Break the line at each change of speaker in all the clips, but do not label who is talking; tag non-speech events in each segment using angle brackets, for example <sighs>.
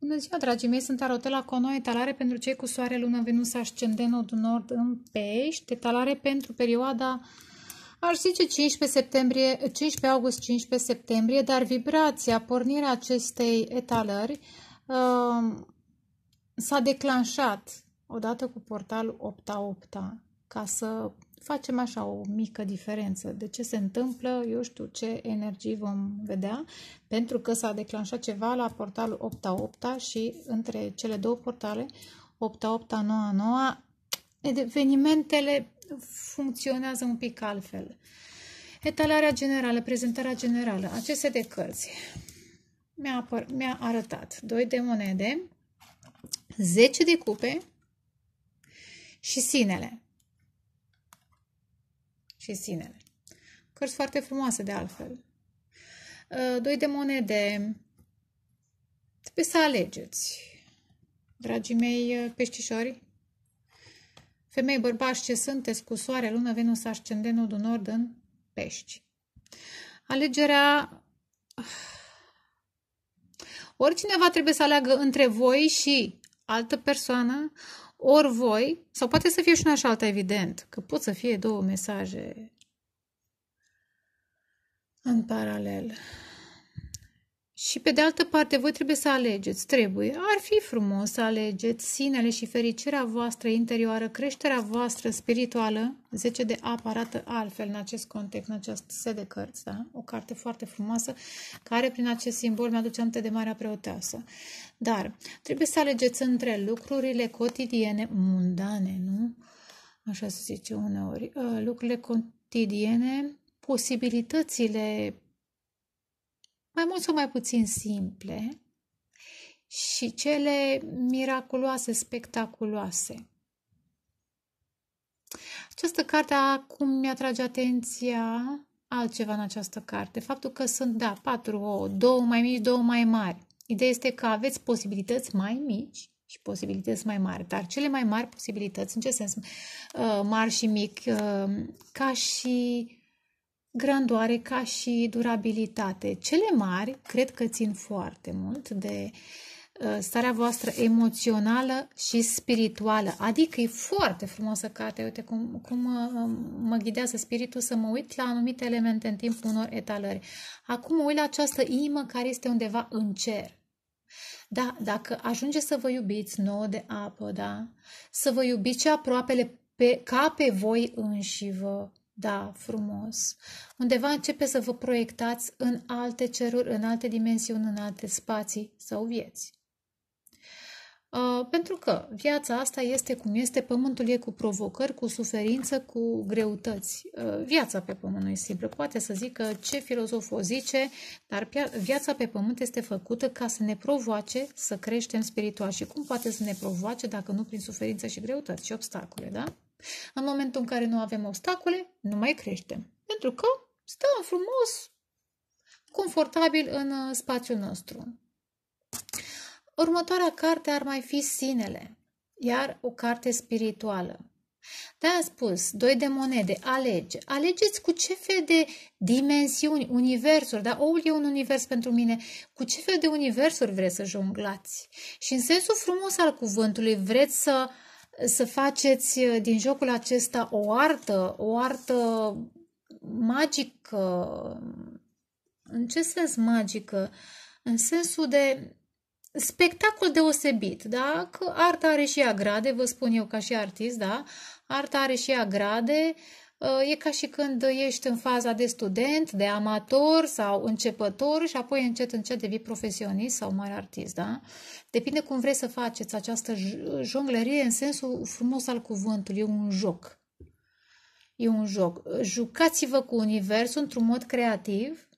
Bună ziua, dragii mei! Sunt Arotela Conoe, talare pentru cei cu soare, lună, venus, ascendent, nodul nord în pești, talare pentru perioada, aș zice, 15, septembrie, 15 august, 15 septembrie, dar vibrația, pornirea acestei etalări uh, s-a declanșat odată cu portalul 8 8 ca să facem așa o mică diferență de ce se întâmplă, eu știu ce energii vom vedea, pentru că s-a declanșat ceva la portalul 8 8 și între cele două portale, 8 8 9 9 evenimentele funcționează un pic altfel. Etalarea generală, prezentarea generală, aceste de cărți mi-a, mi arătat 2 de monede, 10 de cupe și sinele și sinele. Cărți foarte frumoase, de altfel. Uh, doi de monede. Trebuie să alegeți, dragii mei uh, peștișori. Femei, bărbași, ce sunteți cu soare, lună, Venus, ascendent, nodul nord în pești. Alegerea... <sighs> Oricineva trebuie să aleagă între voi și altă persoană, ori voi, sau poate să fie și una și alta, evident, că pot să fie două mesaje în paralel. Și pe de altă parte, voi trebuie să alegeți, trebuie, ar fi frumos să alegeți sinele și fericirea voastră interioară, creșterea voastră spirituală, 10 de apă arată altfel în acest context, în acest set de cărți, da? o carte foarte frumoasă, care prin acest simbol mi-aduce de Marea Preoteasă. Dar trebuie să alegeți între lucrurile cotidiene, mundane, nu? Așa se zice uneori. Uh, lucrurile cotidiene, posibilitățile mai mult sau mai puțin simple și cele miraculoase, spectaculoase. Această carte acum mi-atrage atenția altceva în această carte. Faptul că sunt, da, patru ouă, două mai mici, două mai mari. Ideea este că aveți posibilități mai mici și posibilități mai mari. Dar cele mai mari posibilități, în ce sens uh, mari și mic, uh, ca și grandoare, ca și durabilitate. Cele mari cred că țin foarte mult de uh, starea voastră emoțională și spirituală. Adică e foarte frumoasă carte, Uite cum, cum mă ghidează spiritul să mă uit la anumite elemente în timpul unor etalări. Acum mă uit la această inimă care este undeva în cer da, dacă ajunge să vă iubiți nouă de apă, da, să vă iubiți aproapele pe, ca pe voi înși vă, da, frumos. Undeva începe să vă proiectați în alte ceruri, în alte dimensiuni, în alte spații sau vieți. Uh, pentru că viața asta este cum este, pământul e cu provocări, cu suferință, cu greutăți. Uh, viața pe pământ nu e simplă. Poate să zică ce filozof o zice, dar viața pe pământ este făcută ca să ne provoace să creștem spiritual. Și cum poate să ne provoace dacă nu prin suferință și greutăți și obstacole, da? În momentul în care nu avem obstacole, nu mai creștem. Pentru că stăm frumos, confortabil în uh, spațiul nostru. Următoarea carte ar mai fi Sinele, iar o carte spirituală. Da, a spus, doi de monede, alege. Alegeți cu ce fel de dimensiuni, universuri, da? Oul e un univers pentru mine. Cu ce fel de universuri vreți să jonglați? Și în sensul frumos al cuvântului, vreți să, să faceți uh, din jocul acesta o artă, o artă magică. În ce sens magică? În sensul de spectacol deosebit, da? Că arta are și ea grade, vă spun eu ca și artist, da? Arta are și ea grade, e ca și când ești în faza de student, de amator sau începător și apoi încet, încet devii profesionist sau mare artist, da? Depinde cum vrei să faceți această jonglerie în sensul frumos al cuvântului, e un joc. E un joc. Jucați-vă cu universul într-un mod creativ,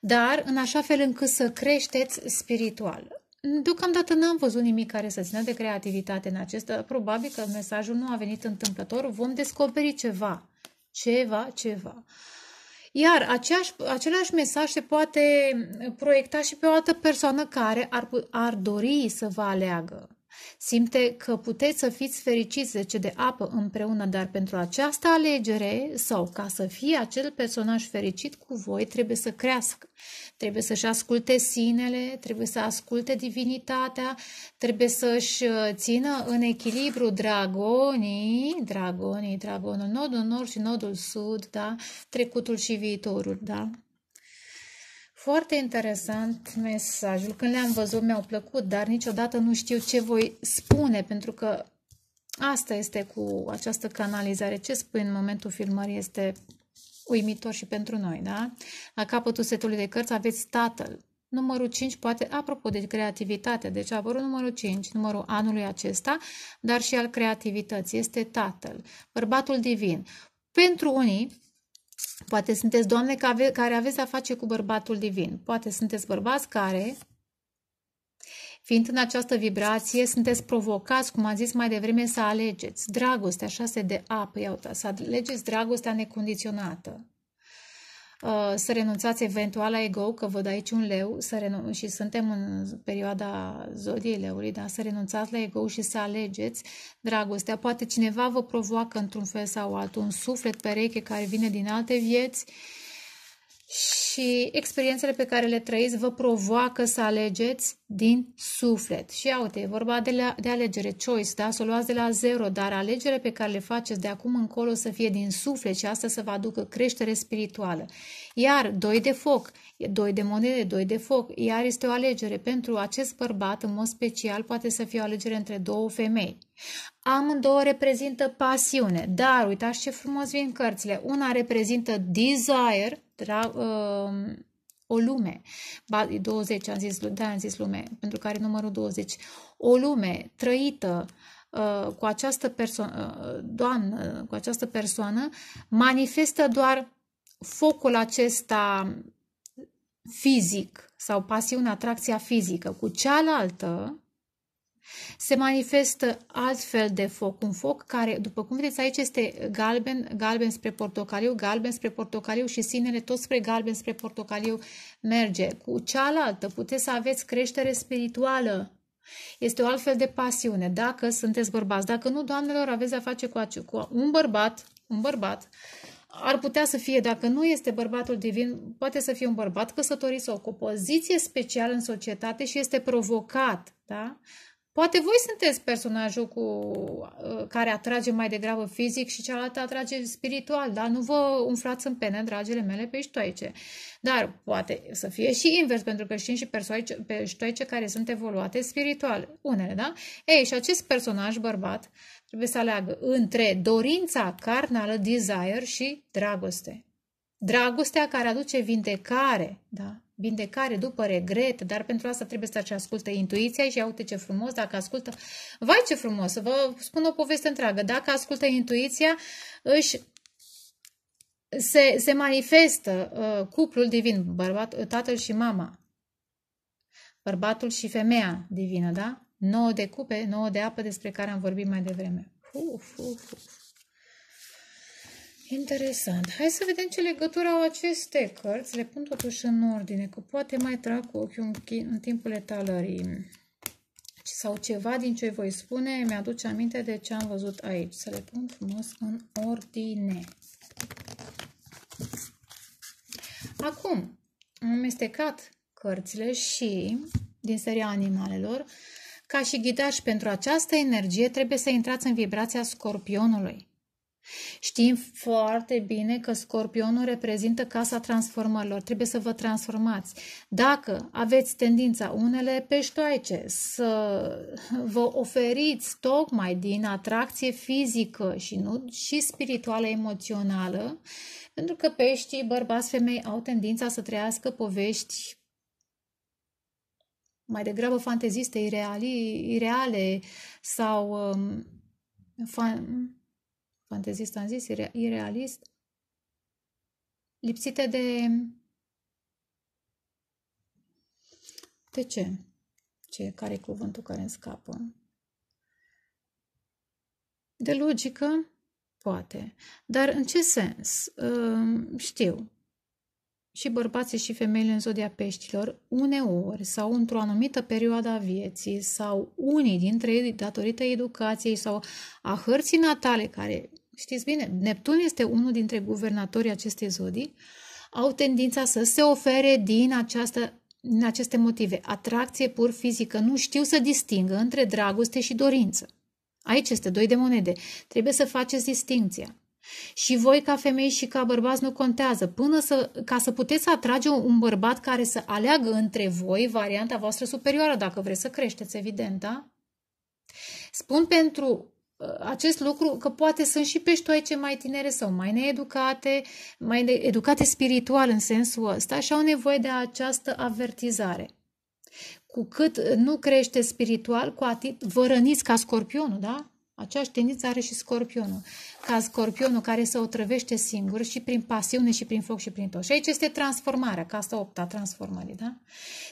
dar în așa fel încât să creșteți spiritual. Deocamdată n-am văzut nimic care să țină de creativitate în acesta. Probabil că mesajul nu a venit întâmplător. Vom descoperi ceva. Ceva, ceva. Iar aceeași, același mesaj se poate proiecta și pe o altă persoană care ar, ar dori să vă aleagă. Simte că puteți să fiți fericiți de ce de apă împreună, dar pentru această alegere sau ca să fie acel personaj fericit cu voi, trebuie să crească. Trebuie să-și asculte sinele, trebuie să asculte divinitatea, trebuie să-și uh, țină în echilibru dragonii, dragonii, dragonul, nodul nord și nodul sud, da? trecutul și viitorul. Da? Foarte interesant mesajul. Când le-am văzut mi-au plăcut, dar niciodată nu știu ce voi spune, pentru că asta este cu această canalizare. Ce spui în momentul filmării este uimitor și pentru noi, da? La capătul setului de cărți aveți tatăl. Numărul 5, poate, apropo de creativitate, deci a apărut numărul 5, numărul anului acesta, dar și al creativității, este tatăl, bărbatul divin. Pentru unii, Poate sunteți doamne care aveți a face cu bărbatul divin. Poate sunteți bărbați care, fiind în această vibrație, sunteți provocați, cum am zis mai devreme, să alegeți dragostea șase de apă, iau, să alegeți dragostea necondiționată. Uh, să renunțați eventual la ego, că văd aici un leu să renun- și suntem în perioada zodiei leului, da? să renunțați la ego și să alegeți dragostea. Poate cineva vă provoacă într-un fel sau altul un suflet pereche care vine din alte vieți, uh, și experiențele pe care le trăiți vă provoacă să alegeți din suflet. Și uite, e vorba de, la, de alegere, choice, da? Să o luați de la zero, dar alegerea pe care le faceți de acum încolo să fie din suflet și asta să vă aducă creștere spirituală. Iar doi de foc, doi de monede, doi de foc, iar este o alegere pentru acest bărbat în mod special, poate să fie o alegere între două femei. Amândouă reprezintă pasiune, dar uitați ce frumos vin cărțile. Una reprezintă desire, dra, uh, o lume, 20 am zis, da, am zis lume, pentru care numărul 20, o lume trăită uh, cu această persoană, uh, doamnă, cu această persoană, manifestă doar focul acesta fizic sau pasiunea, atracția fizică. Cu cealaltă, se manifestă altfel de foc, un foc care, după cum vedeți aici, este galben, galben spre portocaliu, galben spre portocaliu și sinele tot spre galben spre portocaliu merge. Cu cealaltă puteți să aveți creștere spirituală, este o altfel de pasiune, dacă sunteți bărbați. Dacă nu, doamnelor, aveți a face cu, cu un bărbat, un bărbat, ar putea să fie, dacă nu este bărbatul divin, poate să fie un bărbat căsătorit sau cu o poziție specială în societate și este provocat, da? Poate voi sunteți personajul cu, uh, care atrage mai degrabă fizic și cealaltă atrage spiritual, dar nu vă umflați în pene, dragile mele, pe ștoice. Dar poate să fie și invers, pentru că știm și pe ștoice care sunt evoluate spiritual, unele, da? Ei, și acest personaj bărbat trebuie să aleagă între dorința carnală, desire și dragoste. Dragostea care aduce vindecare, da? vindecare după regret, dar pentru asta trebuie să-și asculte intuiția și uite ce frumos, dacă ascultă, vai ce frumos, vă spun o poveste întreagă, dacă ascultă intuiția, își se, se manifestă uh, cuplul divin, bărbat, tatăl și mama, bărbatul și femeia divină, da? Nouă de cupe, nouă de apă despre care am vorbit mai devreme. Uf, uf, uf. Interesant. Hai să vedem ce legătură au aceste cărți. Le pun totuși în ordine, că poate mai trag cu ochiul în, în timpul etalării. Sau ceva din ce voi spune mi-aduce aminte de ce am văzut aici. Să le pun frumos în ordine. Acum, am amestecat cărțile și din seria animalelor. Ca și ghidaj pentru această energie trebuie să intrați în vibrația scorpionului. Știm foarte bine că scorpionul reprezintă casa transformărilor. Trebuie să vă transformați. Dacă aveți tendința unele peștoaice să vă oferiți tocmai din atracție fizică și, nu, și spirituală, emoțională, pentru că peștii, bărbați, femei au tendința să trăiască povești mai degrabă fanteziste, ireali, ireale sau um, fan, fantezist am zis, irealist, lipsite de... De ce? Ce, care e cuvântul care îmi scapă? De logică, poate. Dar în ce sens? Știu. Și bărbații și femeile în zodia peștilor, uneori sau într-o anumită perioadă a vieții, sau unii dintre ei, datorită educației sau a hărții natale, care Știți bine, Neptun este unul dintre guvernatorii acestei zodii, au tendința să se ofere din, această, din aceste motive. Atracție pur fizică, nu știu să distingă între dragoste și dorință. Aici este doi de monede. Trebuie să faceți distinția. Și voi ca femei și ca bărbați nu contează. Până să, ca să puteți atrage un bărbat care să aleagă între voi varianta voastră superioară, dacă vreți să creșteți, evident, da? Spun pentru Uh, acest lucru, că poate sunt și peștoaice mai tinere sau mai needucate, mai educate spiritual în sensul ăsta și au nevoie de această avertizare. Cu cât nu crește spiritual, cu atât vă răniți ca scorpionul, da? Aceeași tendință are și scorpionul. Ca scorpionul care se otrăvește singur și prin pasiune și prin foc și prin tot. Și aici este transformarea, ca asta opta transformării, da?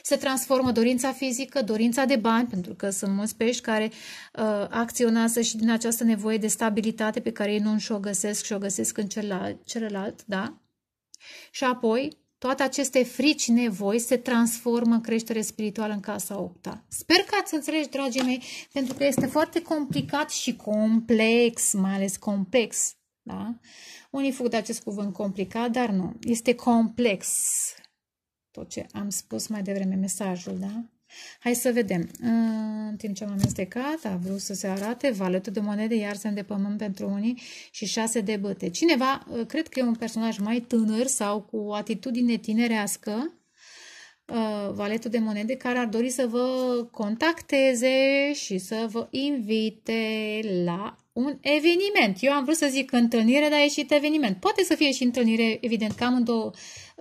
Se transformă dorința fizică, dorința de bani, pentru că sunt mulți pești care uh, acționează și din această nevoie de stabilitate pe care ei nu și-o găsesc și o găsesc în celălalt, celălalt da? Și apoi toate aceste frici nevoi se transformă în creștere spirituală în casa -a. Sper că ați înțeles, dragii mei, pentru că este foarte complicat și complex, mai ales complex. Da? Unii fug de acest cuvânt complicat, dar nu. Este complex tot ce am spus mai devreme, mesajul, da? Hai să vedem. În timp ce am amestecat, a vrut să se arate valetul de monede, iar se de pentru unii și șase de băte. Cineva, uh, cred că e un personaj mai tânăr sau cu o atitudine tinerească, uh, valetul de monede, care ar dori să vă contacteze și să vă invite la un eveniment. Eu am vrut să zic întâlnire, dar a ieșit eveniment. Poate să fie și întâlnire, evident, cam în două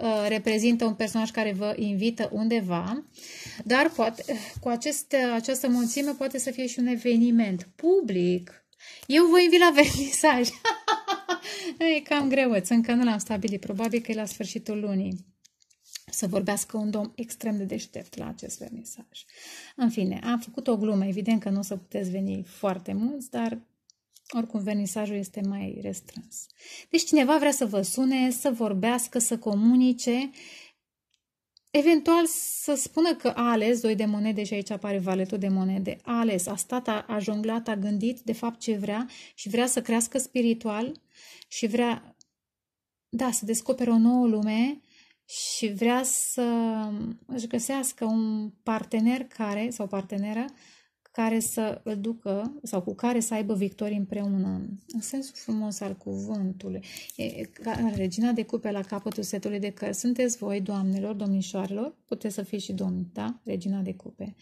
Uh, reprezintă un personaj care vă invită undeva, dar poate, uh, cu aceste, uh, această mulțime poate să fie și un eveniment public. Eu vă invit la vernisaj. <laughs> e cam greuț, încă nu l-am stabilit, probabil că e la sfârșitul lunii să vorbească un domn extrem de deștept la acest vernisaj. În fine, am făcut o glumă, evident că nu o să puteți veni foarte mulți, dar oricum, vernisajul este mai restrâns. Deci cineva vrea să vă sune, să vorbească, să comunice, eventual să spună că a ales doi de monede și aici apare valetul de monede, a ales, a stat, a, a jonglat, a gândit de fapt ce vrea și vrea să crească spiritual și vrea, da, să descopere o nouă lume și vrea să își găsească un partener care, sau parteneră, uh, care să îl ducă sau cu care să aibă victorii împreună. În sensul frumos al cuvântului. E, ca regina de cupe la capătul setului de cărți. Sunteți voi, doamnelor, domnișoarelor, puteți să fiți și domni, da? Regina de cupe.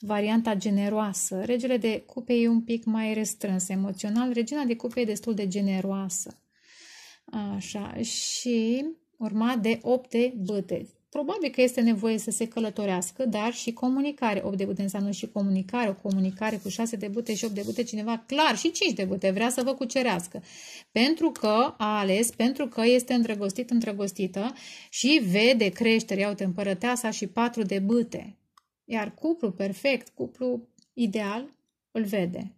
Varianta generoasă. Regele de cupe e un pic mai restrâns emoțional. Regina de cupe e destul de generoasă. Așa. Și urmat de opte de Probabil că este nevoie să se călătorească, dar și comunicare. 8 de bute înseamnă și comunicare, o comunicare cu 6 de bute și 8 de bute, cineva clar și 5 de bute vrea să vă cucerească. Pentru că a ales, pentru că este îndrăgostit, îndrăgostită și vede creșterea, uite, împărăteasa și 4 de bute. Iar cuplu perfect, cuplu ideal, îl vede.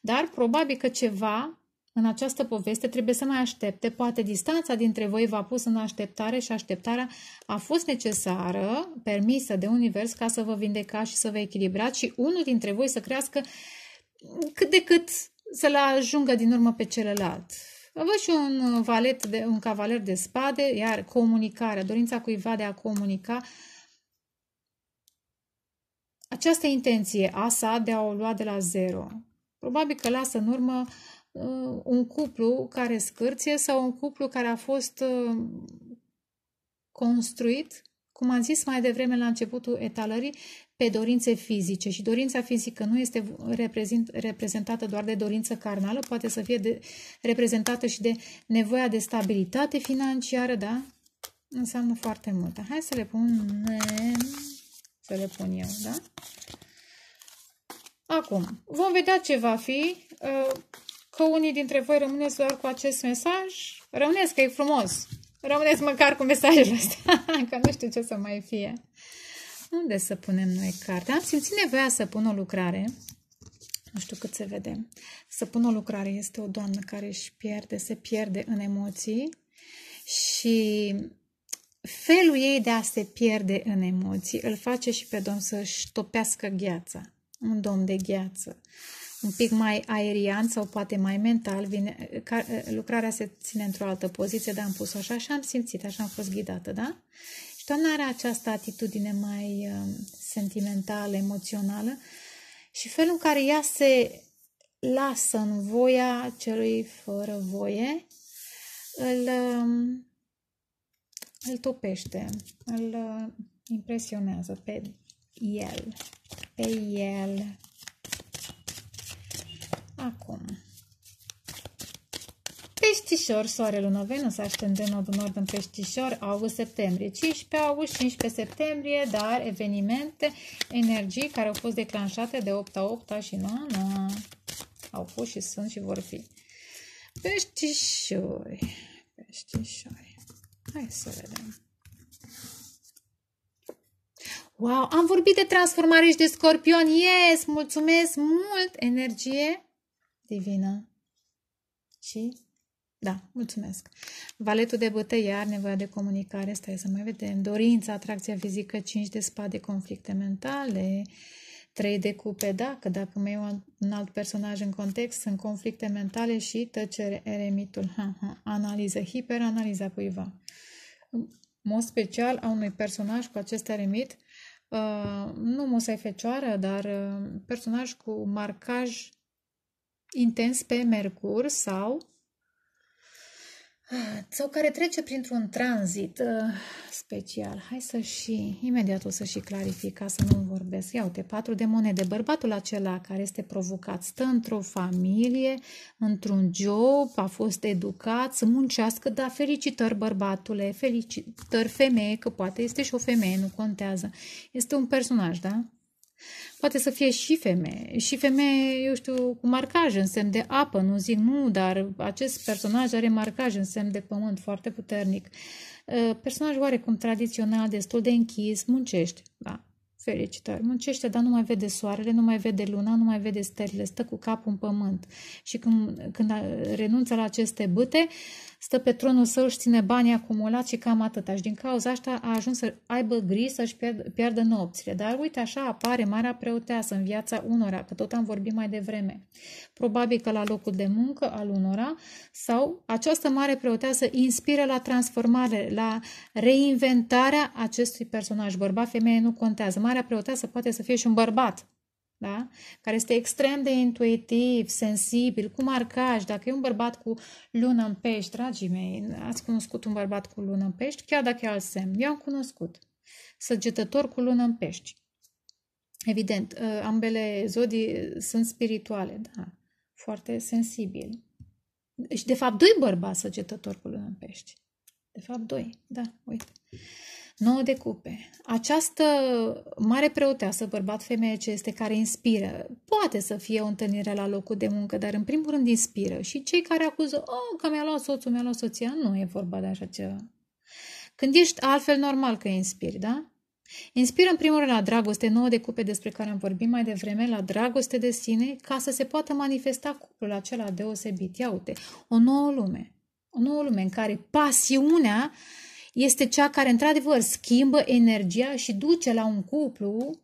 Dar probabil că ceva în această poveste trebuie să mai aștepte, poate distanța dintre voi v-a pus în așteptare și așteptarea a fost necesară, permisă de univers ca să vă vindecați și să vă echilibrați și unul dintre voi să crească cât de cât să-l ajungă din urmă pe celălalt. Văd și un, valet de, un cavaler de spade, iar comunicarea, dorința cuiva de a comunica, această intenție a sa de a o lua de la zero. Probabil că lasă în urmă uh, Uh, un cuplu care scârție sau un cuplu care a fost uh, construit, cum am zis mai devreme la începutul etalării, pe dorințe fizice și dorința fizică nu este reprezent, reprezentată doar de dorință carnală, poate să fie de, reprezentată și de nevoia de stabilitate financiară, da? Înseamnă foarte mult. Hai să le punem, să le pun eu, da? Acum, vom vedea ce va fi. Uh, că unii dintre voi rămâneți doar cu acest mesaj. Rămâneți că e frumos. Rămâneți măcar cu mesajele ăsta, <laughs> că nu știu ce să mai fie. Unde să punem noi cartea? Am simțit nevoia să pun o lucrare. Nu știu cât se vede. Să pun o lucrare. Este o doamnă care își pierde, se pierde în emoții și felul ei de a se pierde în emoții îl face și pe domn să-și topească gheața. Un domn de gheață. Uh, un pic mai aerian sau poate mai mental, vine, ca, lucrarea se ține într-o altă poziție, dar am pus-o așa și am simțit, așa am fost ghidată, da? Și toamna are această atitudine mai uh, sentimentală, emoțională și felul în care ea se lasă în voia celui fără voie, îl, uh, îl topește, îl uh, impresionează pe el, pe el, Acum. Peștișor, soare, lună, Venus, ascendent, nodul nord în peștișor, august-septembrie, 15 august, 15 septembrie, dar evenimente, energii care au fost declanșate de 8 a 8 -a și 9 9 au fost și sunt și vor fi. Peștișori, peștișori, hai să vedem. Wow, am vorbit de transformare și de scorpion, yes, mulțumesc mult, energie, divină și da, mulțumesc. Valetul de bătăie iar nevoie de comunicare, stai să mai vedem. Dorința, atracția fizică, 5 de spade, conflicte mentale, 3 de cupe, da, că dacă mai e un alt personaj în context, sunt conflicte mentale și tăcere, eremitul, ha, ha, analiză, hiperanaliza cuiva. În mod special a unui personaj cu acest eremit, uh, nu musai fecioară, dar uh, personaj cu marcaj intens pe Mercur sau sau care trece printr-un tranzit uh, special. Hai să și, imediat o să și clarific ca să nu vorbesc. Ia uite, patru de monede. Bărbatul acela care este provocat stă într-o familie, într-un job, a fost educat să muncească, dar felicitări bărbatule, felicitări femeie, că poate este și o femeie, nu contează. Este un personaj, da? Poate să fie și femeie, și femeie, eu știu, cu marcaj în semn de apă, nu zic nu, dar acest personaj are marcaj în semn de pământ foarte puternic. Ă, personaj oarecum tradițional, destul de închis, muncește, da, Felicitări. Muncește, dar nu mai vede soarele, nu mai vede luna, nu mai vede stările, stă cu capul în pământ. Și când, când renunță la aceste bâte, stă pe tronul său și ține banii acumulați și cam atâta. Și din cauza asta a ajuns să aibă griji să-și pierdă nopțile. Dar uite, așa apare marea preoteasă în viața unora, că tot am vorbit mai devreme. Probabil că la locul de muncă al unora sau această mare preoteasă inspiră la transformare, la reinventarea acestui personaj. Bărbat, femeie nu contează. Marea preoteasă poate să fie și un bărbat da? care este extrem de intuitiv, sensibil, cu marcaj. Dacă e un bărbat cu lună în pești, dragii mei, ați cunoscut un bărbat cu lună în pești, chiar dacă e alt semn. Eu am cunoscut săgetător cu lună în pești. Evident, ă, ambele zodii sunt spirituale, da, foarte sensibil. Și, deci, de fapt, doi bărbați săgetători cu lună în pești. De fapt, doi, da, uite. 9 de cupe. Această mare preoteasă, bărbat femeie ce este, care inspiră, poate să fie o întâlnire la locul de muncă, dar în primul rând inspiră. Și cei care acuză, oh, că mi-a luat soțul, mi-a luat soția, nu e vorba de așa ceva. Când ești altfel, normal că inspiri, da? Inspiră în primul rând la dragoste, nouă de cupe despre care am vorbit mai devreme, la dragoste de sine, ca să se poată manifesta cuplul acela deosebit. Ia uite, o nouă lume. O nouă lume în care pasiunea uh, este cea care într-adevăr schimbă energia și duce la un cuplu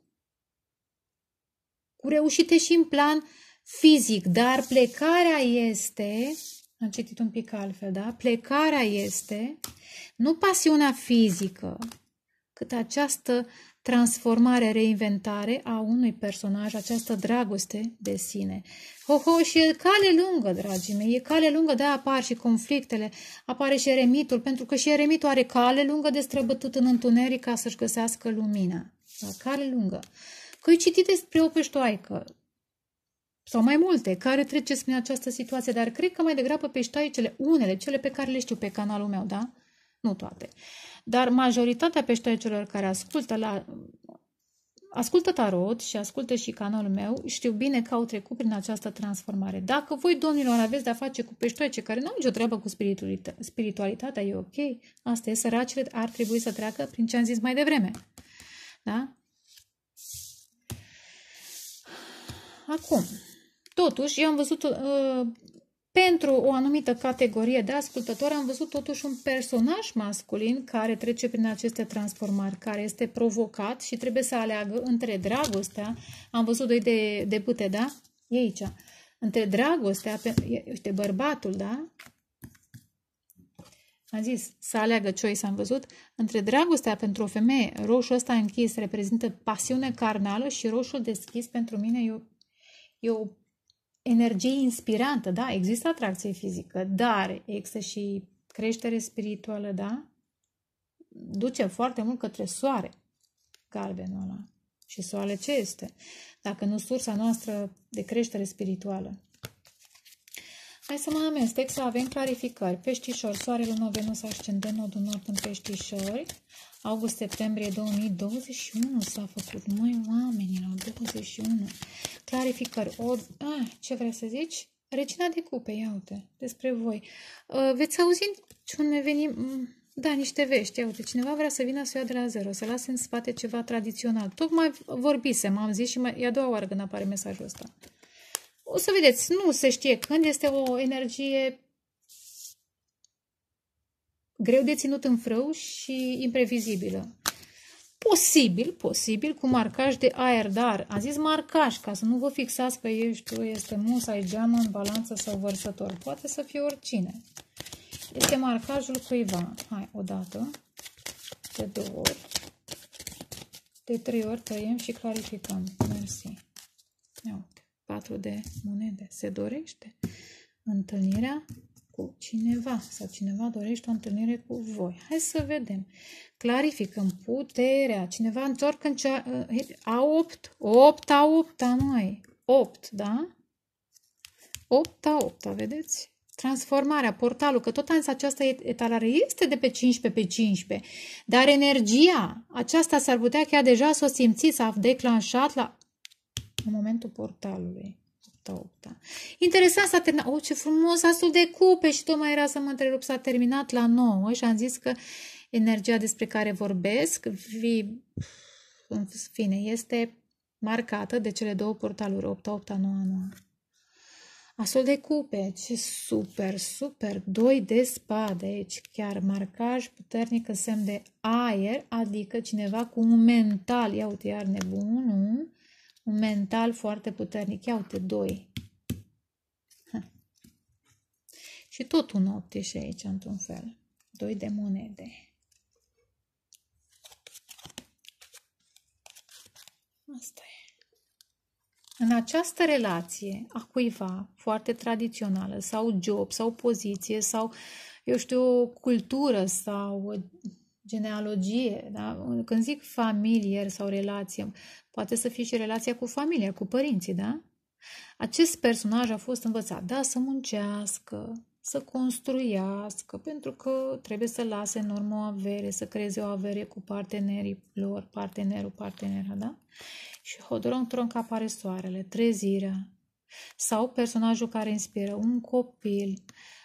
cu reușite și în plan fizic, dar plecarea este, am citit un pic altfel, da? Plecarea este nu pasiunea fizică, cât această transformare, reinventare a unui personaj, această dragoste de sine. Ho-ho, și e cale lungă, dragii mei, e cale lungă, de apar și conflictele, apare și eremitul, pentru că și eremitul are cale lungă de străbătut în întuneric ca să-și găsească lumina. La da, cale lungă. că e citit despre o peștoaică, sau mai multe, care trece prin această situație, dar cred că mai degrabă peștoaicele, unele, cele pe care le știu pe canalul meu, da? Nu toate. Uh, dar majoritatea peștecerilor care ascultă la ascultă tarot și ascultă și canalul meu, știu bine că au trecut prin această transformare. Dacă voi, domnilor, aveți de-a face cu peștoace care nu au nicio treabă cu spiritualitatea, e ok, asta e, săracele ar trebui să treacă prin ce am zis mai devreme. Da? Acum, totuși, eu am văzut uh, pentru o anumită categorie de ascultători am văzut totuși un personaj masculin care trece prin aceste transformări, care este provocat și trebuie să aleagă între dragostea, am văzut doi de, de pute, da? E aici. Între dragostea, pe, uite, bărbatul, da? Am zis să aleagă choice, am văzut. Între dragostea pentru o femeie, roșul ăsta închis reprezintă pasiune carnală și roșul deschis pentru mine e o, e o energie inspirantă, da, există atracție fizică, dar există și creștere spirituală, da, duce foarte mult către soare, galbenul ăla. Și soare ce este? Dacă nu sursa noastră de creștere spirituală. Hai să mă amestec să avem clarificări. Peștișor, soarele nou, Venus ascendent, nodul nord în peștișori august-septembrie 2021 s-a făcut. Măi, la 21. Clarificări. O, a, ce vrei să zici? Regina de cupe, ia uite, despre voi. Uh, veți auzi un venim... Mm, da, niște vești, ia uite, cineva vrea să vină să ia de la zero, să lase în spate ceva tradițional. Tocmai vorbisem, am zis și mai, e a doua oară când apare mesajul ăsta. O să vedeți, nu se știe când, este o energie greu de ținut în frâu și imprevizibilă. Posibil, posibil, cu marcaj de aer, dar a zis marcaj, ca să nu vă fixați pe ei, știu, este musai, geamă, în balanță sau vărsător. Poate să fie oricine. Este marcajul cuiva. Hai, odată, de două ori, de trei ori tăiem și clarificăm. Mersi. Ia uite, patru de monede. Se dorește întâlnirea cu cineva sau cineva dorește o întâlnire cu voi. Hai să vedem. Clarificăm puterea. Cineva întorc în cea, A8, 8, A8, a mai 8, da? 8, A8, vedeți? transformarea, portalul, că tot această etalare este de pe 15 pe 15, dar energia aceasta s-ar putea chiar deja să o simți, s-a declanșat la, în momentul portalului asta da. Interesant s-a terminat. Oh, ce frumos, asul de cupe și mai era să mă întrerup. S-a terminat la 9 și am zis că energia despre care vorbesc, vi, în fine, este marcată de cele două portaluri, 8, 8, 9, 9. Asul de cupe, ce super, super, 2 de spade aici, deci chiar marcaj puternic în semn de aer, adică cineva cu un mental, ia uite iar nebunul, un mental foarte puternic. Ia uite, doi Ha. Și tot un opt și aici, într-un fel. doi de monede. Asta e. În această relație a cuiva foarte tradițională sau job sau poziție sau, eu știu, cultură sau genealogie, da? când zic familie sau relație, poate să fie și relația cu familia, cu părinții, da? Acest personaj a fost învățat, da, să muncească, să construiască, pentru că trebuie să lase în urmă o avere, să creeze o avere cu partenerii lor, partenerul, partenera, da? Și Hodorong Tronc apare soarele, trezirea, sau personajul care inspiră un copil,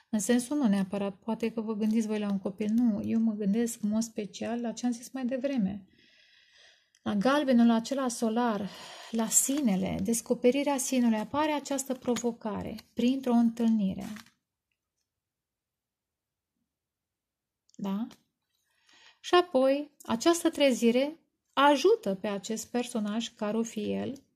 în sensul nu neapărat, poate că vă gândiți voi la un copil, nu, eu mă gândesc în mod special la ce am zis mai devreme. La galbenul acela solar, la sinele, descoperirea sinului, apare această provocare printr-o întâlnire. Da? Și apoi, această trezire ajută pe acest personaj, care o fi el,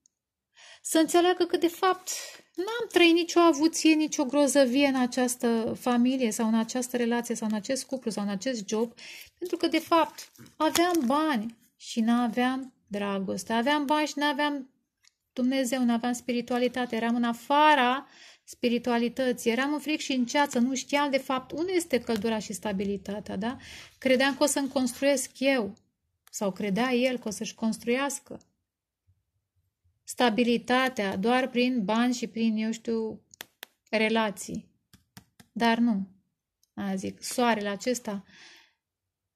să înțeleagă că, de fapt, n-am trăit nicio avuție, nicio grozăvie în această familie sau în această relație sau în acest cuplu sau în acest job, pentru că, de fapt, aveam bani și n-aveam dragoste, aveam bani și n-aveam Dumnezeu, n-aveam spiritualitate, eram în afara spiritualității, eram în fric și în ceață, nu știam de fapt unde este căldura și stabilitatea, da? Credeam că o să-mi construiesc eu sau credea el că o să-și construiască stabilitatea doar prin bani și prin, eu știu, relații. Dar nu. A, zic, soarele acesta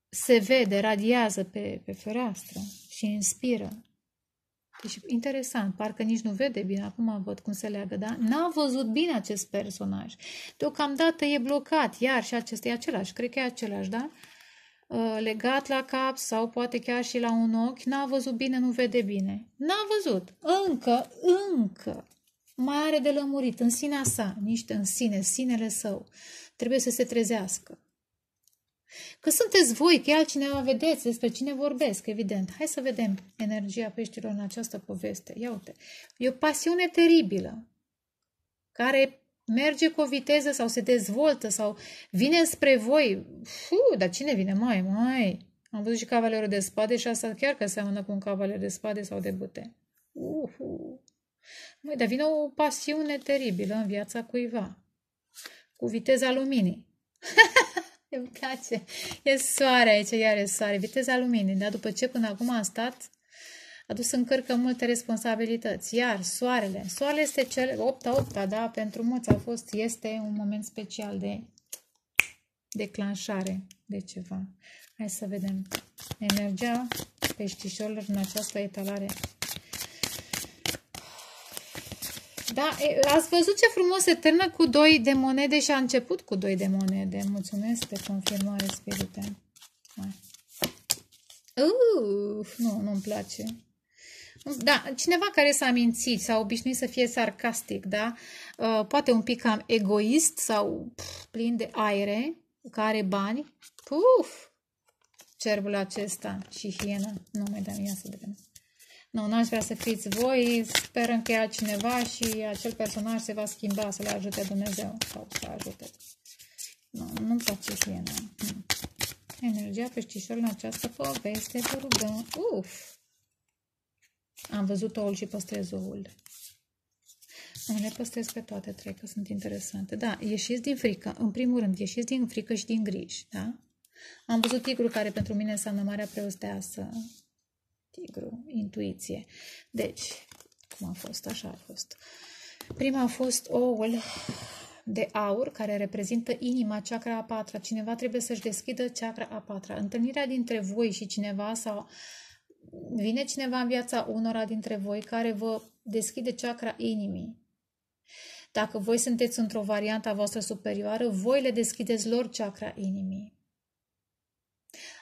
se vede, radiază pe, pe fereastră și inspiră. Deci, interesant, parcă nici nu vede bine, acum văd cum se leagă, da? N-a văzut bine acest personaj. Deocamdată e blocat, iar și acesta e același, cred că e același, da? Uh, legat la cap sau poate chiar și la un ochi, n-a văzut bine, nu vede bine. N-a văzut. Încă, încă mai are de lămurit în sinea sa, niște în sine, sinele său. Trebuie să se trezească. Că sunteți voi, că e altcineva, vedeți despre cine vorbesc, evident. Hai să vedem energia peștilor în această poveste. Ia uite, e o pasiune teribilă care merge cu o viteză sau se dezvoltă sau vine spre voi. Fiu, dar cine vine? Mai, mai. Am văzut și cavalerul de spade și asta chiar că seamănă cu un cavaler de spade sau de bute. Uhu. Măi, vine o pasiune teribilă în viața cuiva. Cu viteza luminii. <laughs> Îmi place. E soare aici, iar e soare. Viteza luminii. Dar după ce până acum a stat a dus în multe responsabilități. Iar soarele, soarele este cel 8 8 da, pentru mulți a fost, este un moment special de declanșare de ceva. Hai să vedem. Energia peștișorilor în această etalare. Da, ați văzut ce frumos se termină cu doi de monede și a început cu doi de monede. Mulțumesc de confirmare, spirite. Hai. Uh, nu, nu-mi place. Da, cineva care s-a mințit, s-a obișnuit să fie sarcastic, da? Uh, poate un pic cam egoist sau plin de aere, care bani. Puf! Cerbul acesta și hiena. Nu mai dăm, ia să vedem. Nu, n-aș vrea să fiți voi, sperăm că e altcineva și acel personaj se va schimba, să le ajute Dumnezeu sau să ajute. Nu, nu-mi place hiena. Hm. Energia peștișorului în această poveste, vă rugăm. Uf! Am văzut oul și păstrez oul. Nu le păstrez pe toate trei, că sunt interesante. Da, ieșiți din frică. În primul rând, ieșiți din frică și din griji, da? Am văzut tigru care pentru mine înseamnă marea preosteasă. Tigru, intuiție. Deci, cum a fost? Așa a fost. Prima a fost oul de aur, care reprezintă inima, chakra a patra. Cineva trebuie să-și deschidă chakra a patra. Întâlnirea dintre voi și cineva sau vine cineva în viața unora dintre voi care vă deschide chakra inimii. Dacă voi sunteți într-o variantă a voastră superioară, voi le deschideți lor chakra inimii.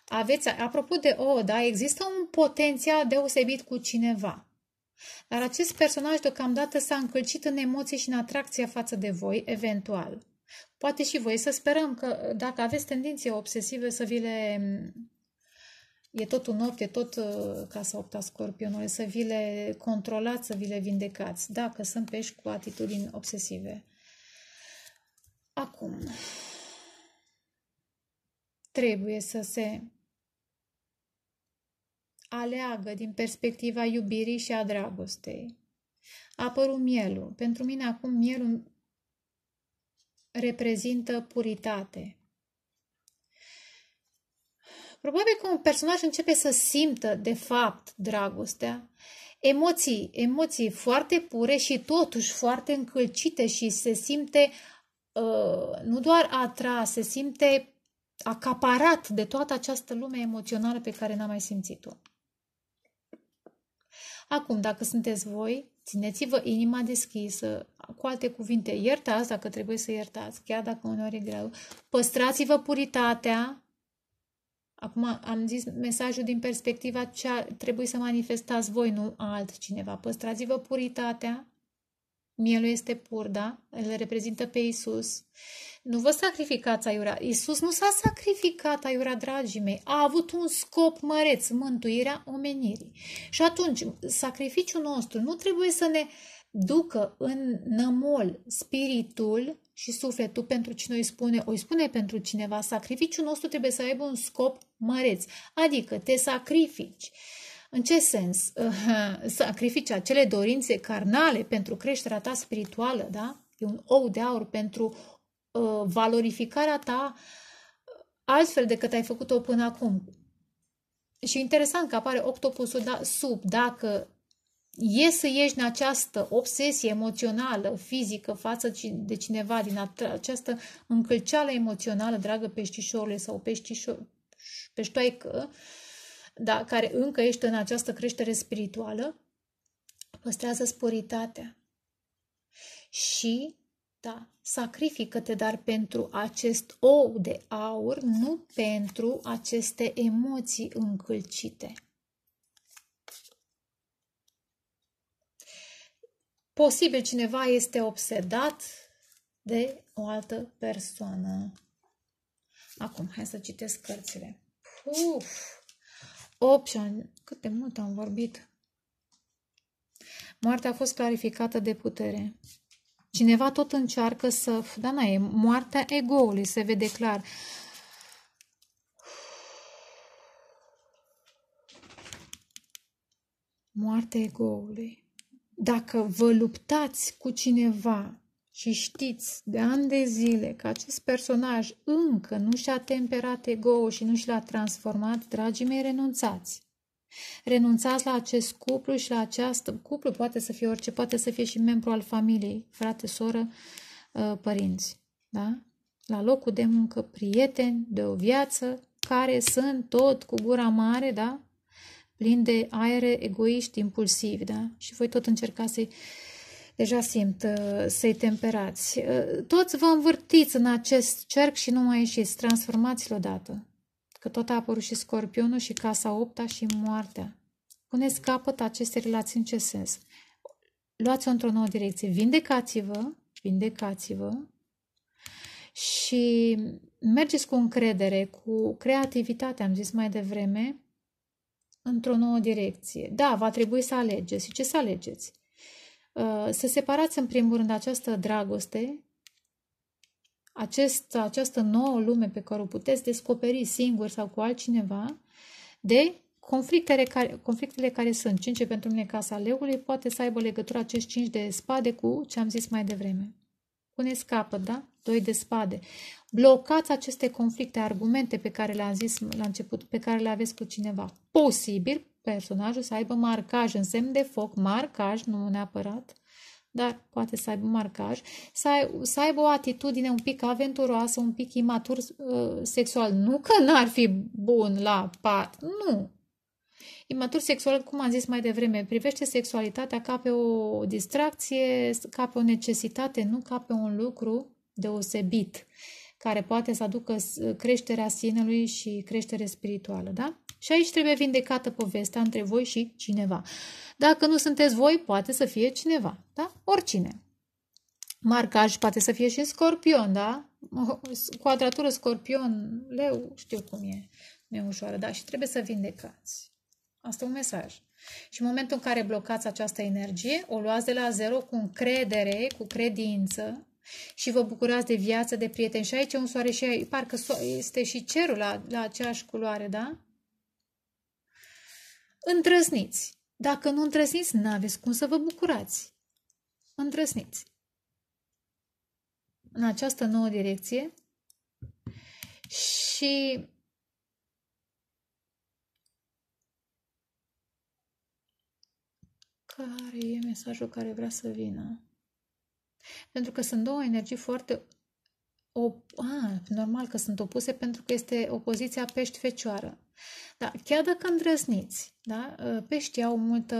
Aveți, apropo de O, da, există un potențial deosebit cu cineva. Dar acest personaj deocamdată s-a încălcit în emoții și în atracția față de voi, eventual. Poate și voi să sperăm că dacă aveți tendințe obsesive să vi le e tot un 8, e tot uh, casa 8 a scorpionului, să vi le controlați, să vi le vindecați, dacă sunt pești cu atitudini obsesive. Acum, trebuie să se aleagă din perspectiva iubirii și a dragostei. A apărut mielul. Pentru mine acum mielul reprezintă puritate, Probabil că un personaj începe să simtă, de fapt, dragostea, emoții, emoții foarte pure și totuși foarte încălcite și se simte uh, nu doar atras, se simte acaparat de toată această lume emoțională pe care n-a mai simțit-o. Acum, dacă sunteți voi, țineți-vă inima deschisă, cu alte cuvinte, iertați dacă trebuie să iertați, chiar dacă uneori e greu, păstrați-vă puritatea, Acum am zis mesajul din perspectiva ce trebuie să manifestați voi, nu altcineva. Păstrați-vă puritatea, Mielul este pur, da? Îl reprezintă pe Isus. Nu vă sacrificați aiurea. Isus nu s-a sacrificat aiurea, dragii mei. A avut un scop măreț, mântuirea omenirii. Și atunci, sacrificiul nostru nu trebuie să ne ducă în nămol spiritul și sufletul pentru cine îi spune, o îi spune pentru cineva, sacrificiul nostru trebuie să aibă un scop măreț, adică te sacrifici. În ce sens? <laughs> Sacrifici acele dorințe carnale pentru creșterea ta spirituală, da? E un ou de aur pentru uh, valorificarea ta uh, altfel decât ai făcut-o până acum. Și interesant că apare octopusul da, sub, dacă e să ieși în această obsesie emoțională, fizică, față de cineva, din această încălceală emoțională, dragă peștișorule sau peștișor, peștoaică, da, care încă ești în această creștere spirituală, păstrează sporitatea. Și, da, sacrifică-te, dar pentru acest ou de aur, nu pentru aceste emoții încălcite. Posibil cineva este obsedat de o altă persoană. Acum, hai să citesc cărțile. Uf, option, cât de mult am vorbit. Moartea a fost clarificată de putere. Cineva tot încearcă să... Da, na, e moartea egoului, se vede clar. Moartea egoului dacă vă luptați cu cineva și știți de ani de zile că acest personaj încă nu și-a temperat ego și nu și l-a transformat, dragii mei, renunțați. Renunțați la acest cuplu și la această... Cuplu poate să fie orice, poate să fie și membru al familiei, frate, soră, uh, părinți. Da? La locul de muncă, prieteni de o viață care sunt tot cu gura mare, da? plin de aere egoiști, impulsivi, da? Și voi tot încerca să-i deja simt uh, să-i temperați. Uh, toți vă învârtiți în acest cerc și nu mai ieșiți, transformați-l odată. Că tot a apărut și scorpionul și casa opta și moartea. Puneți capăt aceste relații în ce sens? Luați-o într-o nouă direcție. Vindecați-vă, vindecați-vă și mergeți cu încredere, cu creativitate, am zis mai devreme, într-o nouă direcție. Da, va trebui să alegeți. Și ce să alegeți? Uh, să separați în primul rând această dragoste, acest, această nouă lume pe care o puteți descoperi singur sau cu altcineva, de conflictele care, conflictele care sunt. cinci pentru mine casa leului poate să aibă legătură acest cinci de spade cu ce am zis mai devreme. Puneți capăt, da? doi de spade. Blocați aceste conflicte, argumente pe care le-am zis la început, pe care le aveți cu cineva. Posibil personajul să aibă marcaj în semn de foc, marcaj, nu neapărat, dar poate să aibă marcaj, să, ai, să aibă o atitudine un pic aventuroasă, un pic imatur uh, sexual. Nu că n-ar fi bun la pat, nu. Imatur sexual, cum am zis mai devreme, privește sexualitatea ca pe o distracție, ca pe o necesitate, nu ca pe un lucru deosebit care poate să aducă creșterea sinelui și creștere spirituală, da? Și aici trebuie vindecată povestea între voi și cineva. Dacă nu sunteți voi, poate să fie cineva, da? Oricine. Marcaj poate să fie și în scorpion, da? O quadratură scorpion, leu, știu cum e, nu e ușoară, da? Și trebuie să vindecați. Asta e un mesaj. Și în momentul în care blocați această energie, o luați de la zero cu încredere, cu credință, și vă bucurați de viață, de prieteni. Și aici e un soare și aici, parcă este și cerul la, la aceeași culoare, da? Întrăsniți. Dacă nu întrăsniți, nu aveți cum să vă bucurați. Întrăsniți. În această nouă direcție și care e mesajul care vrea să vină? pentru că sunt două energii foarte op- a, ah, normal că sunt opuse pentru că este opoziția pești-fecioară. Da, chiar dacă îndrăzniți, da, ă, peștii au multă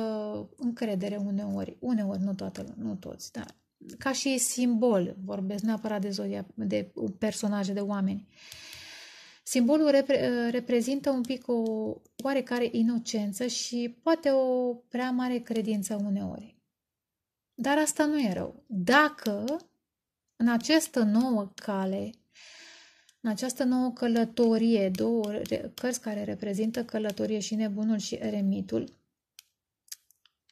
încredere uneori, uneori, nu, toată, nu toți, da, ca și simbol, vorbesc neapărat de, zodia, de personaje, de oameni. Simbolul repre- ă, reprezintă un pic o oarecare inocență și poate o prea mare credință uneori. Dar asta nu e rău. Dacă în această nouă cale, în această nouă călătorie, două cărți care reprezintă călătorie și nebunul și eremitul,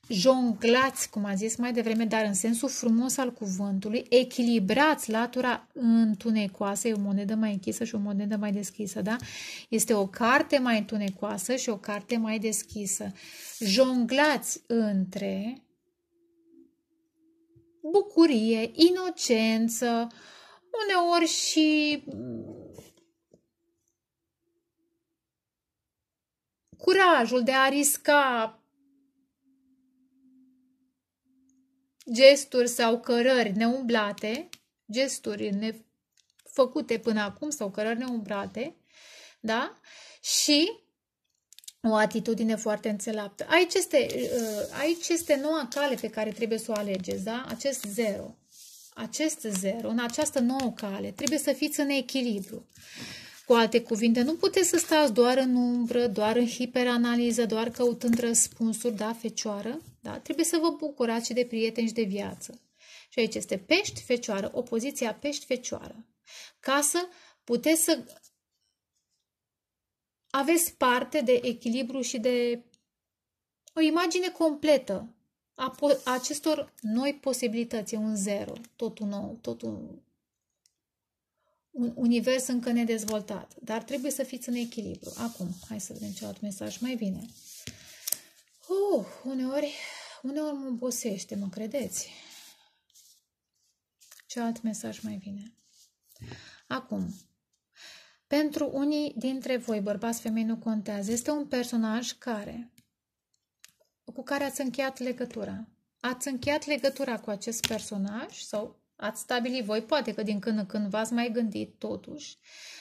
jonglați, cum a zis mai devreme, dar în sensul frumos al cuvântului, echilibrați latura întunecoasă, e o monedă mai închisă și o monedă mai deschisă, da? Este o carte mai întunecoasă și o carte mai deschisă. Jonglați între bucurie, inocență, uneori și mm, curajul de a risca gesturi sau cărări neumblate, gesturi făcute până acum sau cărări neumblate, da? Și o atitudine foarte înțeleaptă. Aici este, uh, aici este noua cale pe care trebuie să o alegeți, da? Acest zero. Acest zero, în această nouă cale, trebuie să fiți în echilibru. Cu alte cuvinte, nu puteți să stați doar în umbră, doar în hiperanaliză, doar căutând răspunsuri, da, fecioară, da? Trebuie să vă bucurați și de prieteni și de viață. Și aici este pești, fecioară, opoziția pești, fecioară. Ca să puteți să aveți parte de echilibru și de o imagine completă a acestor noi posibilități. E un zero, totul nou, totul un univers încă nedezvoltat. Dar trebuie să fiți în echilibru. Acum, hai să vedem ce alt mesaj mai vine. Uh, uneori, uneori mă obosește, mă credeți. Ce alt mesaj mai vine? Acum, pentru unii dintre voi, bărbați, femei, nu contează. Este un personaj care, cu care ați încheiat legătura. Ați încheiat legătura cu acest personaj sau ați stabilit voi, poate că din când în când v-ați mai gândit totuși,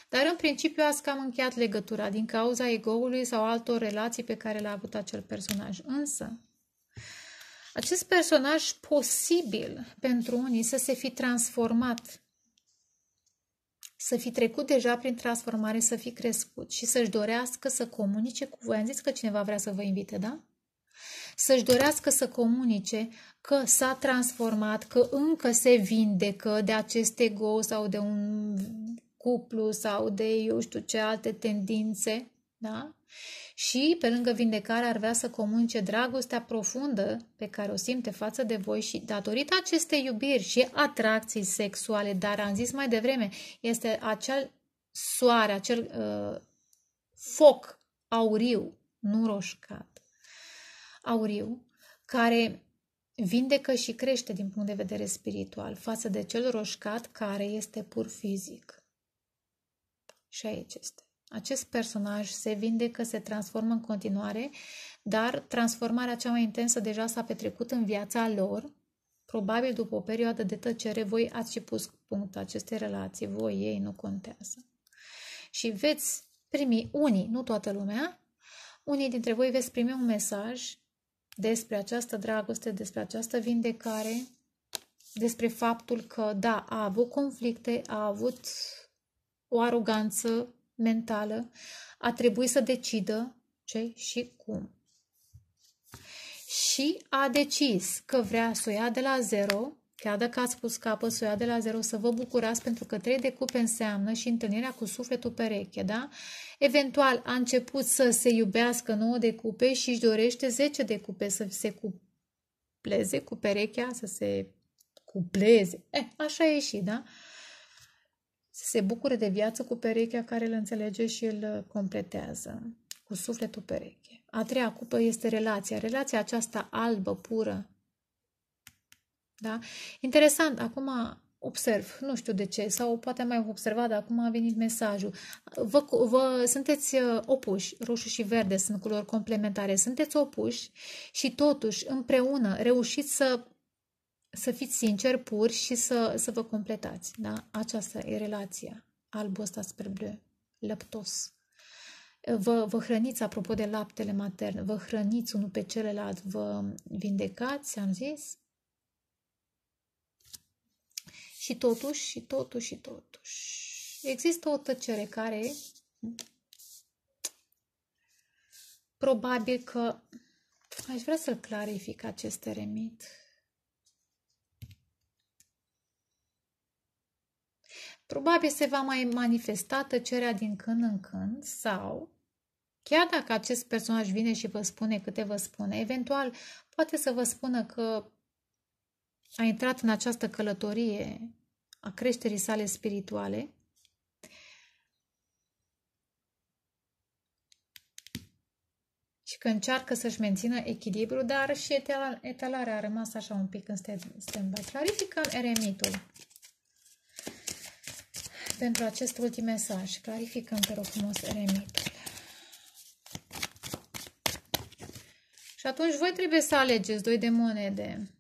dar în principiu ați cam încheiat legătura din cauza egoului sau altor relații pe care le-a avut acel personaj. Însă, acest personaj posibil pentru unii să se fi transformat să fi trecut deja prin transformare, să fi crescut și să-și dorească să comunice cu voi. Am zis că cineva vrea să vă invite, da? Să-și dorească să comunice că s-a transformat, că încă se vindecă de acest ego sau de un cuplu sau de eu știu ce alte tendințe da? Și, pe lângă vindecare, ar vrea să comunice dragostea profundă pe care o simte față de voi și datorită acestei iubiri și atracții sexuale, dar am zis mai devreme, este acel soare, acel uh, foc auriu, nu roșcat, auriu, care vindecă și crește din punct de vedere spiritual față de cel roșcat care este pur fizic. Și aici este. Acest personaj se vindecă, se transformă în continuare, dar transformarea cea mai intensă deja s-a petrecut în viața lor. Probabil după o perioadă de tăcere, voi ați și pus punct aceste relații, voi, ei, nu contează. Și veți primi unii, nu toată lumea, unii dintre voi veți primi un mesaj despre această dragoste, despre această vindecare, despre faptul că, da, a avut conflicte, a avut o aroganță mentală a trebuit să decidă ce și cum. Și a decis că vrea să o ia de la zero, chiar dacă a spus capă să o ia de la zero, să vă bucurați pentru că trei de cupe înseamnă și întâlnirea cu sufletul pereche, da? Eventual a început să se iubească 9 de cupe și își dorește 10 de cupe să se cupleze cu perechea, să se cupleze. Eh, așa e și, da? să se bucure de viață cu perechea care îl înțelege și îl uh, completează, cu sufletul pereche. A treia cupă este relația, relația aceasta albă, pură. Da? Interesant, acum observ, nu știu de ce, sau poate mai observat, dar acum a venit mesajul. Vă, vă, sunteți uh, opuși, roșu și verde sunt culori complementare, sunteți opuși și totuși împreună reușiți să să fiți sinceri, puri și să, să vă completați. Da? Aceasta e relația albul ăsta spre bleu, lăptos. Vă, vă hrăniți, apropo de laptele matern, vă hrăniți unul pe celălalt, vă vindecați, am zis? Și totuși, și totuși, și totuși. Există o tăcere care probabil că aș vrea să-l clarific acest eremit Probabil se va mai manifesta tăcerea din când în când sau, chiar dacă acest personaj vine și vă spune câte vă spune, eventual poate să vă spună că a intrat în această călătorie a creșterii sale spirituale și că încearcă să-și mențină echilibru, dar și etalarea a rămas așa un pic în stand-by. Clarificăm eremitul pentru acest ultim mesaj. Clarificăm, te rog frumos, eremitul. Și atunci voi trebuie să alegeți doi de monede.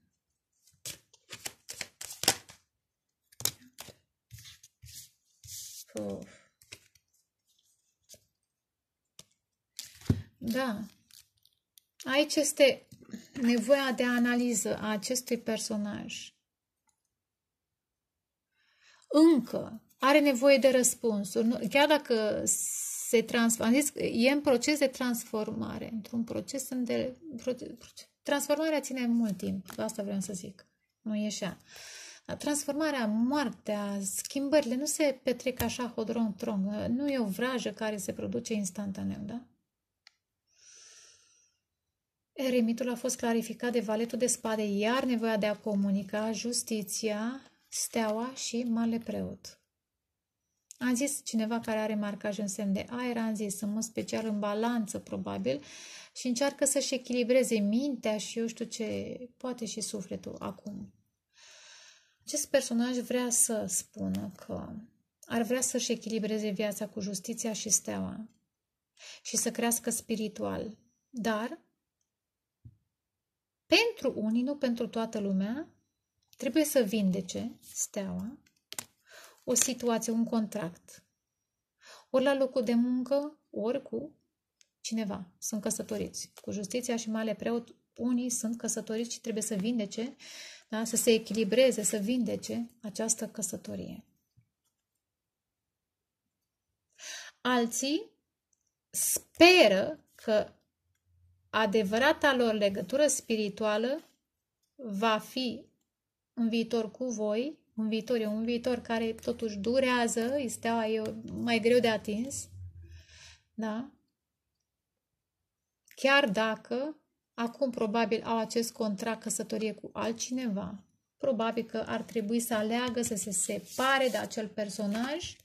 Puff. Da. Aici este nevoia de analiză a acestui personaj. Încă are nevoie de răspunsuri. Chiar dacă se transformă, zis, e în proces de transformare, într-un proces de... Transformarea ține mult timp, asta vreau să zic. Nu e așa. Transformarea, moartea, schimbările nu se petrec așa hodron tron. Nu e o vrajă care se produce instantaneu, da? Eremitul a fost clarificat de valetul de spade, iar nevoia de a comunica justiția, steaua și male preot. Am zis cineva care are marcaj în semn de aer, am zis, în mod special în balanță, probabil, și încearcă să-și echilibreze mintea și eu știu ce, poate și sufletul acum. Acest personaj vrea să spună că ar vrea să-și echilibreze viața cu justiția și steaua și să crească spiritual, dar pentru unii, nu pentru toată lumea, trebuie să vindece steaua o situație, un contract. Ori la locul de muncă, ori cu cineva. Sunt căsătoriți cu justiția și mai preot. Unii sunt căsătoriți și trebuie să vindece, da? să se echilibreze, să vindece această căsătorie. Alții speră că adevărata lor legătură spirituală va fi în viitor cu voi un viitor, e un viitor care totuși durează, este e mai greu de atins, da? Chiar dacă acum probabil au acest contract căsătorie cu altcineva, probabil că ar trebui să aleagă să se separe de acel personaj,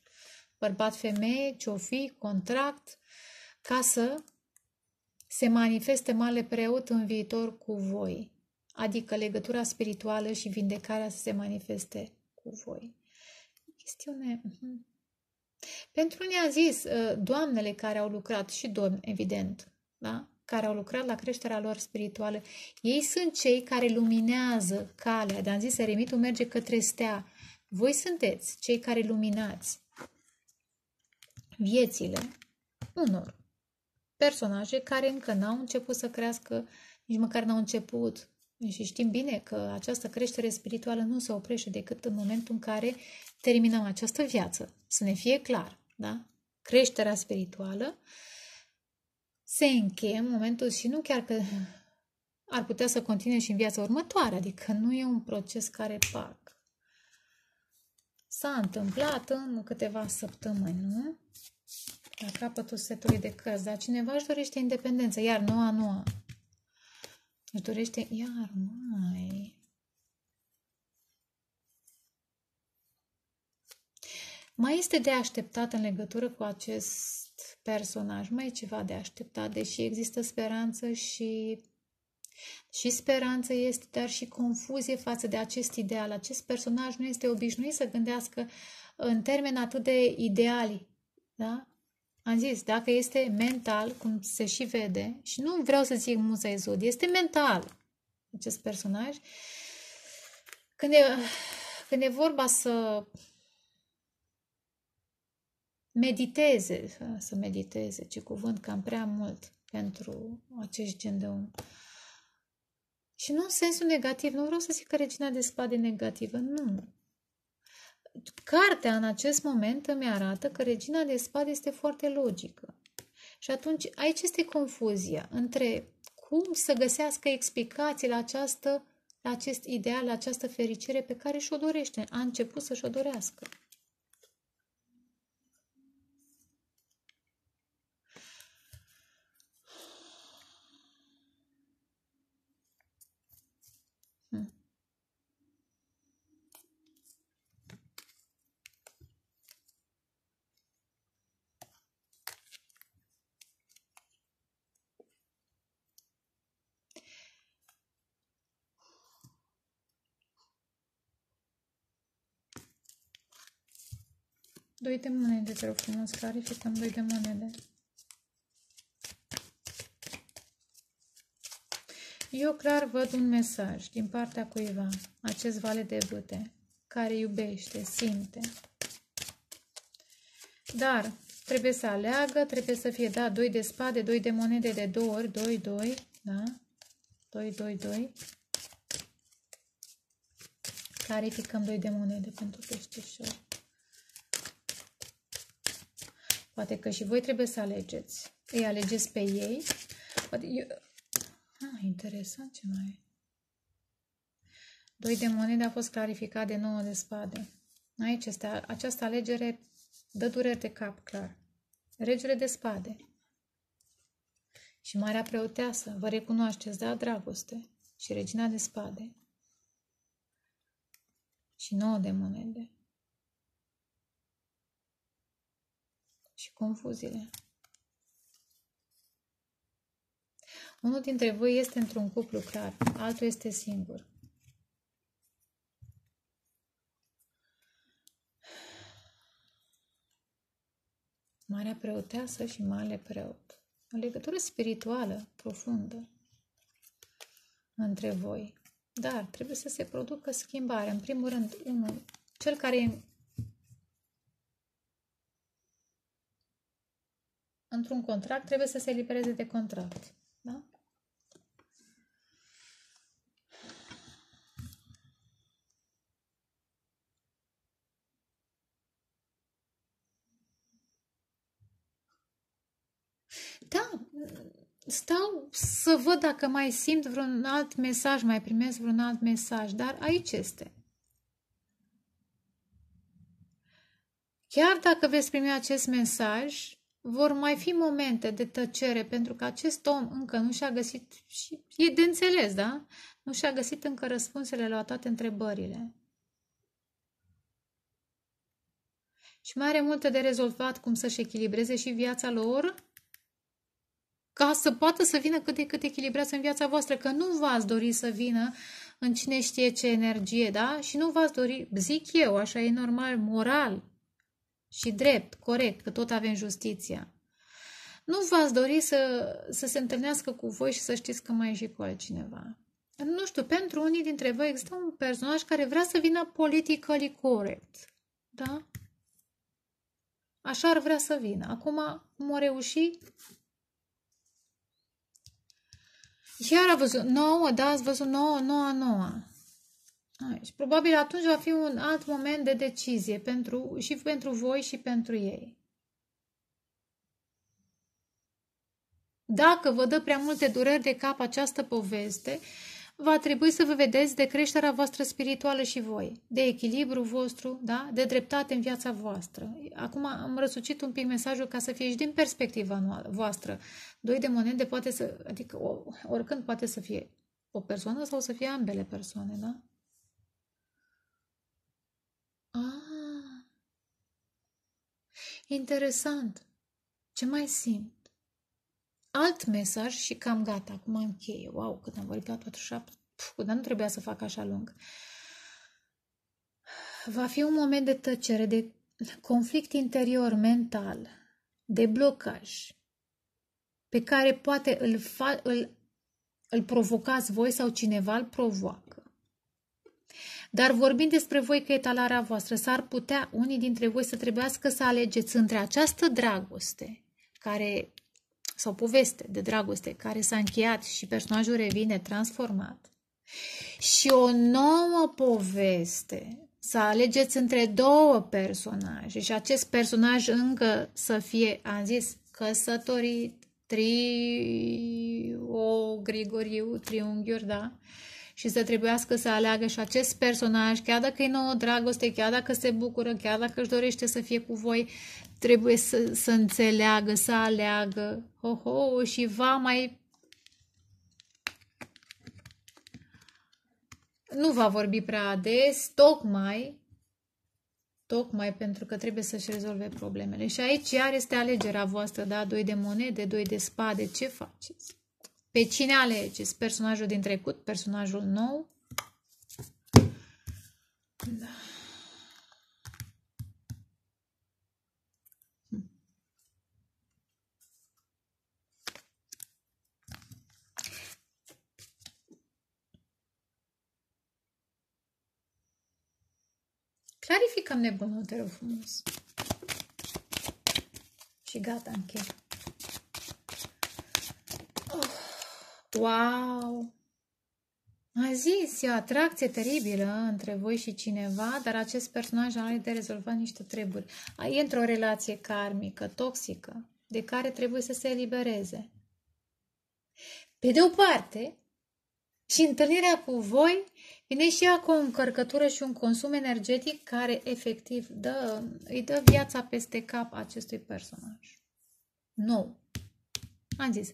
bărbat-femeie, ce-o fi, contract, ca să se manifeste male preot în viitor cu voi adică legătura spirituală și vindecarea să se manifeste cu voi. Chestiune. Mhm. Pentru ne-a zis ă, doamnele care au lucrat și domn, evident, da? care au lucrat la creșterea lor spirituală, ei sunt cei care luminează calea. de am zis, eremitul merge către stea. Voi sunteți cei care luminați viețile unor personaje care încă n-au început să crească, nici măcar n-au început și știm bine că această creștere spirituală nu se oprește decât în momentul în care terminăm această viață. Să ne fie clar, da? Creșterea spirituală se încheie în momentul și nu chiar că ar putea să continue și în viața următoare, adică nu e un proces care pac. S-a întâmplat în câteva săptămâni, nu? La capătul setului de cărți, dar cineva își dorește independență, iar noua, noua, își dorește iar mai. Mai este de așteptat în legătură cu acest personaj, mai e ceva de așteptat, deși există speranță și și speranță este, dar și confuzie față de acest ideal. Acest personaj nu este obișnuit să gândească în termeni atât de ideali, da? Am zis, dacă este mental, cum se și vede, și nu vreau să zic muza Ezod, este mental acest personaj. Când e, când e vorba să mediteze, să mediteze, ce cuvânt cam prea mult pentru acest gen de om. Și nu în sensul negativ, nu vreau să zic că regina de spade negativă, nu cartea în acest moment îmi arată că regina de spade este foarte logică. Și atunci aici este confuzia între cum să găsească explicații la, această, la acest ideal, la această fericire pe care și-o dorește, a început să și-o dorească. Doi de monede, te rog frumos, clarificăm doi de monede. Eu clar văd un mesaj din partea cuiva, acest vale de bâte, care iubește, simte. Dar trebuie să aleagă, trebuie să fie, da, doi de spade, doi de monede de două ori, doi, doi, da? Doi, doi, doi. Clarificăm doi de monede pentru peștișori. Poate că și voi trebuie să alegeți. Îi alegeți pe ei. Poate eu... Ah, interesant ce mai e. Doi de monede a fost clarificat de nouă de spade. Aici este, această alegere dă dureri de cap, clar. Regele de spade. Și Marea Preoteasă, vă recunoașteți, da, dragoste. Și Regina de spade. Și nouă de monede. și confuziile. Unul dintre voi este într-un cuplu clar, altul este singur. Marea preoteasă și mare preot. O legătură spirituală profundă între voi. Dar trebuie să se producă schimbare. În primul rând, unul, cel care într-un contract trebuie să se elibereze de contract. Da? Da, stau să văd dacă mai simt vreun alt mesaj, mai primesc vreun alt mesaj, dar aici este. Chiar dacă veți primi acest mesaj, vor mai fi momente de tăcere pentru că acest om încă nu și-a găsit, și e de înțeles, da? Nu și-a găsit încă răspunsele la toate întrebările. Și mai are multe de rezolvat cum să-și echilibreze și viața lor ca să poată să vină cât de cât echilibrează în viața voastră, că nu v-ați dori să vină în cine știe ce energie, da? Și nu v-ați dori, zic eu, așa e normal, moral, și drept, corect, că tot avem justiția. Nu v-ați dori să, să se întâlnească cu voi și să știți că mai e și cu altcineva. Nu știu, pentru unii dintre voi există un personaj care vrea să vină politically corect, Da? Așa ar vrea să vină. Acum, cum o reuși? Iar a văzut nouă, da, ați văzut nouă, nouă, nouă. Și probabil atunci va fi un alt moment de decizie pentru, și pentru voi și pentru ei. Dacă vă dă prea multe dureri de cap această poveste, va trebui să vă vedeți de creșterea voastră spirituală și voi, de echilibru vostru, da? de dreptate în viața voastră. Acum am răsucit un pic mesajul ca să fie și din perspectiva voastră. Doi de monede poate să, adică oricând poate să fie o persoană sau să fie ambele persoane, da? Ah, interesant. Ce mai simt? Alt mesaj și cam gata. Acum încheie. Wow, cât am vorbit, patru, șapte. Puh, dar nu trebuia să fac așa lung. Va fi un moment de tăcere, de conflict interior mental, de blocaj, pe care poate îl, fa- îl, îl provocați voi sau cineva îl provoacă. Dar vorbind despre voi că etalarea voastră, s-ar putea unii dintre voi să trebuiască să alegeți între această dragoste care, sau poveste de dragoste care s-a încheiat și personajul revine transformat și o nouă poveste să alegeți între două personaje și acest personaj încă să fie, am zis, căsătorit, trio, grigoriu, triunghiuri, da? Uh, și să trebuiască să aleagă și acest personaj, chiar dacă e nouă dragoste, chiar dacă se bucură, chiar dacă își dorește să fie cu voi, trebuie să, să înțeleagă, să aleagă. Ho, ho, și va mai nu va vorbi prea des, tocmai, tocmai pentru că trebuie să-și rezolve problemele. Și aici iar este alegerea voastră, da? Doi de monede, doi de spade, ce faceți? Pe cine alegeți? Personajul din trecut, personajul nou? Da. Clarificăm nebunul, te rog frumos. Și gata, închei. Wow! A zis, e o atracție teribilă între voi și cineva, dar acest personaj are de rezolvat niște treburi. E într-o relație karmică, toxică, de care trebuie să se elibereze. Pe de o parte, și întâlnirea cu voi vine și ea cu o încărcătură și un consum energetic care efectiv dă, îi dă viața peste cap acestui personaj. Nu, Am zis,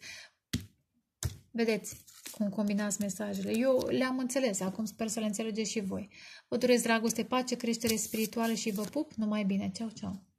Vedeți cum combinați mesajele. Eu le-am înțeles, acum sper să le înțelegeți și voi. Vă doresc dragoste, pace, creștere spirituală și vă pup. Numai bine. Ceau, ceau!